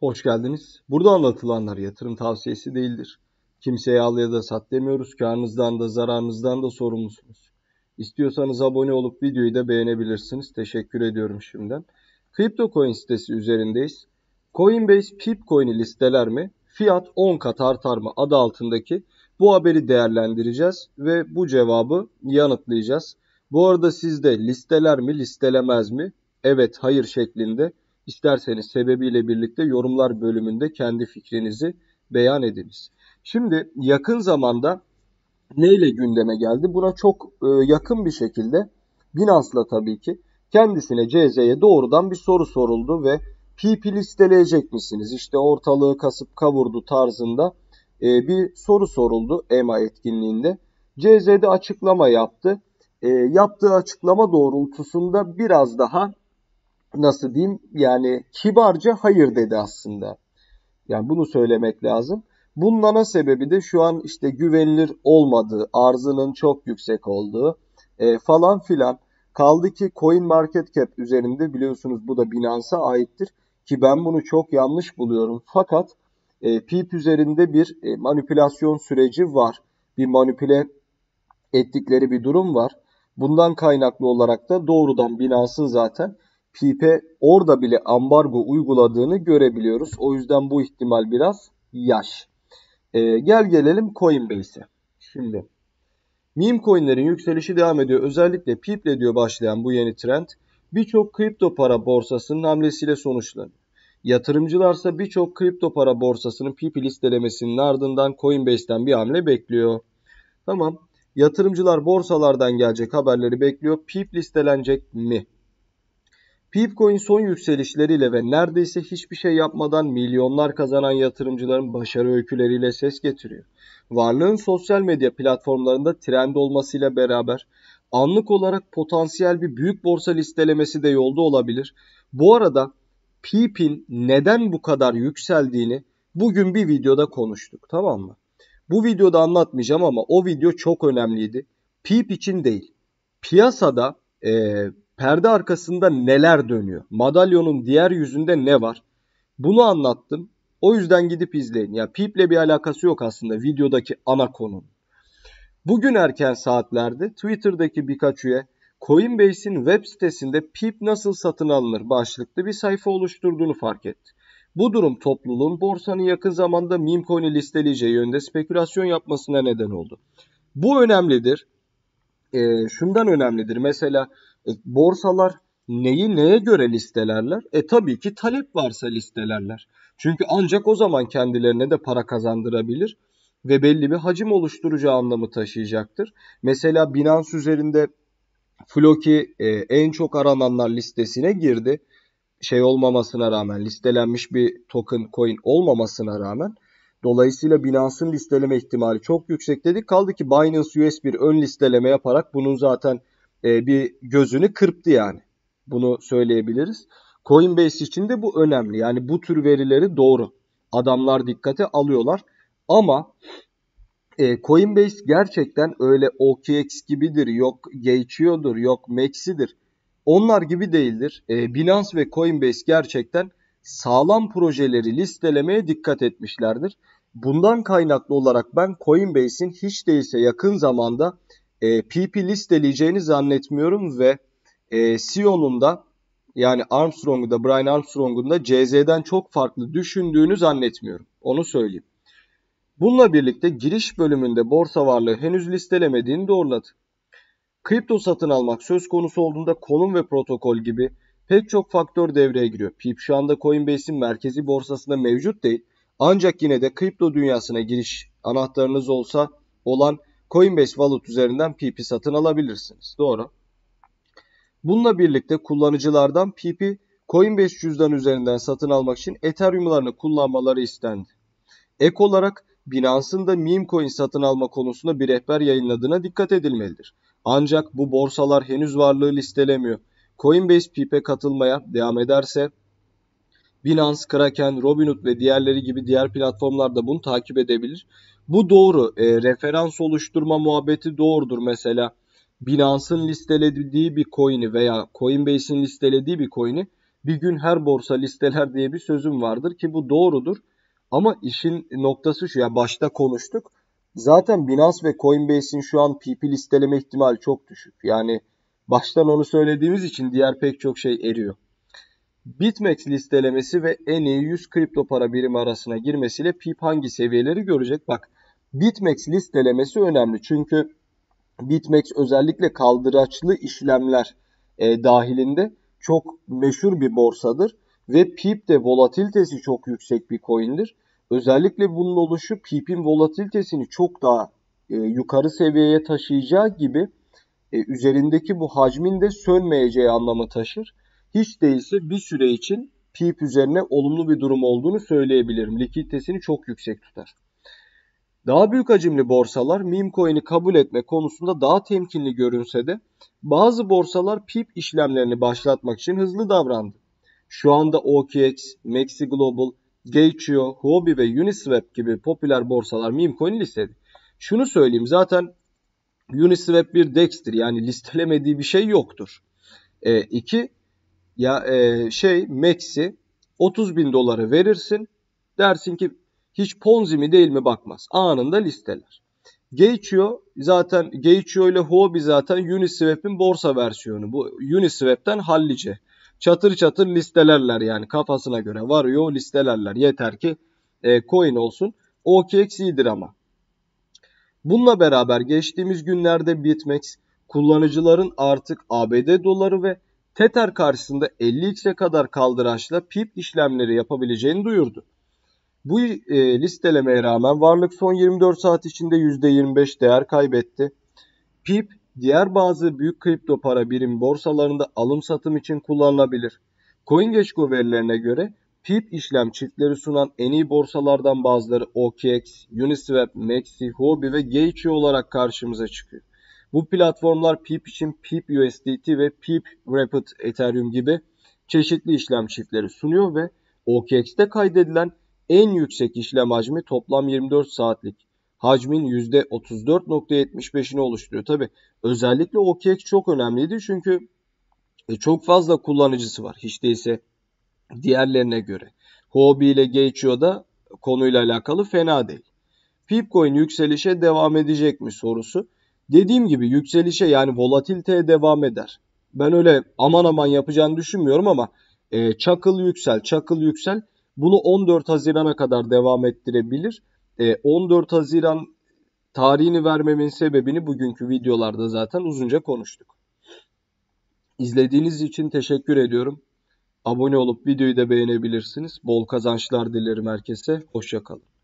Hoş geldiniz. Burada anlatılanlar yatırım tavsiyesi değildir. Kimseye al ya da sat demiyoruz. Karnınızdan da zararınızdan da sorumlusunuz. İstiyorsanız abone olup videoyu da beğenebilirsiniz. Teşekkür ediyorum şimdiden. Kripto CryptoCoin sitesi üzerindeyiz. Coinbase Pipcoin'i listeler mi? Fiyat 10 kat artar mı? Adı altındaki bu haberi değerlendireceğiz ve bu cevabı yanıtlayacağız. Bu arada sizde listeler mi listelemez mi? Evet hayır şeklinde İsterseniz sebebiyle birlikte yorumlar bölümünde kendi fikrinizi beyan ediniz. Şimdi yakın zamanda neyle gündeme geldi? Buna çok e, yakın bir şekilde Binance'la tabii ki kendisine CZ'ye doğrudan bir soru soruldu ve PP listeleyecek misiniz? İşte ortalığı kasıp kavurdu tarzında e, bir soru soruldu EMA etkinliğinde. CZ'de açıklama yaptı. E, yaptığı açıklama doğrultusunda biraz daha nasıl diyeyim yani kibarca hayır dedi aslında. Yani bunu söylemek lazım. Bunun ana sebebi de şu an işte güvenilir olmadığı, arzının çok yüksek olduğu e, falan filan. Kaldı ki Coin Market Cap üzerinde biliyorsunuz bu da Binance'a aittir ki ben bunu çok yanlış buluyorum. Fakat e, PIP üzerinde bir e, manipülasyon süreci var. Bir manipüle ettikleri bir durum var. Bundan kaynaklı olarak da doğrudan Binance'ın zaten Pipe orada bile ambargo uyguladığını görebiliyoruz. O yüzden bu ihtimal biraz yaş. Ee, gel gelelim Coinbase'e. Şimdi meme coinlerin yükselişi devam ediyor. Özellikle Piple diyor başlayan bu yeni trend birçok kripto para borsasının hamlesiyle sonuçlanıyor. Yatırımcılarsa birçok kripto para borsasının pip listelemesinin ardından Coinbase'ten bir hamle bekliyor. Tamam. Yatırımcılar borsalardan gelecek haberleri bekliyor. Pip listelenecek mi? Pipcoin son yükselişleriyle ve neredeyse hiçbir şey yapmadan milyonlar kazanan yatırımcıların başarı öyküleriyle ses getiriyor. Varlığın sosyal medya platformlarında trend olmasıyla beraber anlık olarak potansiyel bir büyük borsa listelemesi de yolda olabilir. Bu arada Pip'in neden bu kadar yükseldiğini bugün bir videoda konuştuk tamam mı? Bu videoda anlatmayacağım ama o video çok önemliydi. Pip için değil. Piyasada e, Perde arkasında neler dönüyor? Madalyonun diğer yüzünde ne var? Bunu anlattım. O yüzden gidip izleyin. Ya yani Pip'le bir alakası yok aslında videodaki ana konu. Bugün erken saatlerde Twitter'daki birkaç üye Coinbase'in web sitesinde PIP nasıl satın alınır başlıklı bir sayfa oluşturduğunu fark etti. Bu durum topluluğun borsanın yakın zamanda meme coin'i listeleyeceği yönde spekülasyon yapmasına neden oldu. Bu önemlidir. E, şundan önemlidir. Mesela e, borsalar neyi neye göre listelerler? E tabii ki talep varsa listelerler. Çünkü ancak o zaman kendilerine de para kazandırabilir ve belli bir hacim oluşturacağı anlamı taşıyacaktır. Mesela Binance üzerinde Floki e, en çok arananlar listesine girdi. Şey olmamasına rağmen, listelenmiş bir token coin olmamasına rağmen. Dolayısıyla Binance'ın listeleme ihtimali çok yüksek dedik. Kaldı ki Binance US bir ön listeleme yaparak bunun zaten e, bir gözünü kırptı yani. Bunu söyleyebiliriz. Coinbase için de bu önemli. Yani bu tür verileri doğru. Adamlar dikkate alıyorlar. Ama e, Coinbase gerçekten öyle OKX gibidir, yok geçiyordur, yok Maxi'dir. Onlar gibi değildir. E, Binance ve Coinbase gerçekten sağlam projeleri listelemeye dikkat etmişlerdir. Bundan kaynaklı olarak ben Coinbase'in hiç değilse yakın zamanda e, PP listeleyeceğini zannetmiyorum ve e, Sion'un da yani Armstrong'u da Brian Armstrong'un da CZ'den çok farklı düşündüğünü zannetmiyorum. Onu söyleyeyim. Bununla birlikte giriş bölümünde borsa varlığı henüz listelemediğini doğruladı. Kripto satın almak söz konusu olduğunda konum ve protokol gibi pek çok faktör devreye giriyor. PIP şu anda Coinbase'in merkezi borsasında mevcut değil. Ancak yine de kripto dünyasına giriş anahtarınız olsa olan Coinbase Wallet üzerinden PP satın alabilirsiniz. Doğru. Bununla birlikte kullanıcılardan PP Coinbase cüzdanı üzerinden satın almak için Ethereum'larını kullanmaları istendi. Ek olarak Binance'ın da meme coin satın alma konusunda bir rehber yayınladığına dikkat edilmelidir. Ancak bu borsalar henüz varlığı listelemiyor. Coinbase PIP'e katılmaya devam ederse Binance, Kraken, Robinhood ve diğerleri gibi diğer platformlar da bunu takip edebilir. Bu doğru. E, referans oluşturma muhabbeti doğrudur mesela. Binance'ın listelediği bir coin'i veya Coinbase'in listelediği bir coin'i bir gün her borsa listeler diye bir sözüm vardır ki bu doğrudur. Ama işin noktası şu ya yani başta konuştuk. Zaten Binance ve Coinbase'in şu an PP listeleme ihtimali çok düşük. Yani baştan onu söylediğimiz için diğer pek çok şey eriyor. Bitmex listelemesi ve en iyi 100 kripto para birimi arasına girmesiyle PIP hangi seviyeleri görecek? Bak Bitmex listelemesi önemli çünkü Bitmex özellikle kaldıraçlı işlemler e, dahilinde çok meşhur bir borsadır ve PIP de volatilitesi çok yüksek bir coin'dir. Özellikle bunun oluşu PIP'in volatilitesini çok daha e, yukarı seviyeye taşıyacağı gibi e, üzerindeki bu hacmin de sönmeyeceği anlamı taşır hiç değilse bir süre için PIP üzerine olumlu bir durum olduğunu söyleyebilirim. Likiditesini çok yüksek tutar. Daha büyük hacimli borsalar meme coin'i kabul etme konusunda daha temkinli görünse de bazı borsalar PIP işlemlerini başlatmak için hızlı davrandı. Şu anda OKX, Maxi Global, Gaitio, Huobi ve Uniswap gibi popüler borsalar meme coin'i listedi. Şunu söyleyeyim zaten Uniswap bir DEX'tir yani listelemediği bir şey yoktur. E, iki, ya e, şey Max'i 30 bin dolara verirsin. Dersin ki hiç Ponzi mi değil mi bakmaz. Anında listeler. Geçiyor zaten geçiyor ile Huobi zaten Uniswap'in borsa versiyonu. Bu Uniswap'ten hallice. Çatır çatır listelerler yani kafasına göre varıyor listelerler. Yeter ki e, coin olsun. OKX iyidir ama. Bununla beraber geçtiğimiz günlerde Bitmex kullanıcıların artık ABD doları ve Tether karşısında 50x'e kadar kaldıraçla pip işlemleri yapabileceğini duyurdu. Bu e, listelemeye rağmen varlık son 24 saat içinde %25 değer kaybetti. PIP diğer bazı büyük kripto para birim borsalarında alım satım için kullanılabilir. CoinGecko verilerine göre PIP işlem çiftleri sunan en iyi borsalardan bazıları OKX, Uniswap, Maxi, Huobi ve Geici olarak karşımıza çıkıyor. Bu platformlar PIP için PIP USDT ve PIP Rapid Ethereum gibi çeşitli işlem çiftleri sunuyor ve OKX'te kaydedilen en yüksek işlem hacmi toplam 24 saatlik hacmin %34.75'ini oluşturuyor. Tabi özellikle OKX çok önemliydi çünkü e, çok fazla kullanıcısı var hiç değilse diğerlerine göre. Huobi ile Geichio da konuyla alakalı fena değil. Pipcoin yükselişe devam edecek mi sorusu. Dediğim gibi yükselişe yani volatiliteye devam eder. Ben öyle aman aman yapacağını düşünmüyorum ama e, çakıl yüksel, çakıl yüksel bunu 14 Haziran'a kadar devam ettirebilir. E, 14 Haziran tarihini vermemin sebebini bugünkü videolarda zaten uzunca konuştuk. İzlediğiniz için teşekkür ediyorum. Abone olup videoyu da beğenebilirsiniz. Bol kazançlar dilerim herkese. Hoşçakalın.